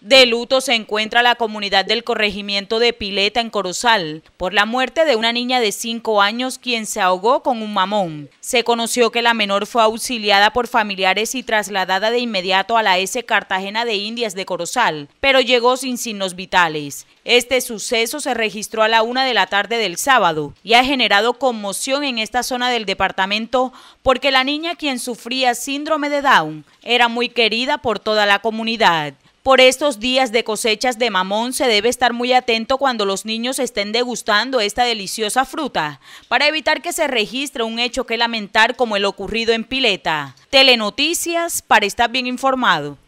De luto se encuentra la comunidad del corregimiento de Pileta en Corozal por la muerte de una niña de 5 años quien se ahogó con un mamón. Se conoció que la menor fue auxiliada por familiares y trasladada de inmediato a la S Cartagena de Indias de Corozal, pero llegó sin signos vitales. Este suceso se registró a la una de la tarde del sábado y ha generado conmoción en esta zona del departamento porque la niña quien sufría síndrome de Down era muy querida por toda la comunidad. Por estos días de cosechas de mamón se debe estar muy atento cuando los niños estén degustando esta deliciosa fruta, para evitar que se registre un hecho que lamentar como el ocurrido en Pileta. Telenoticias para estar bien informado.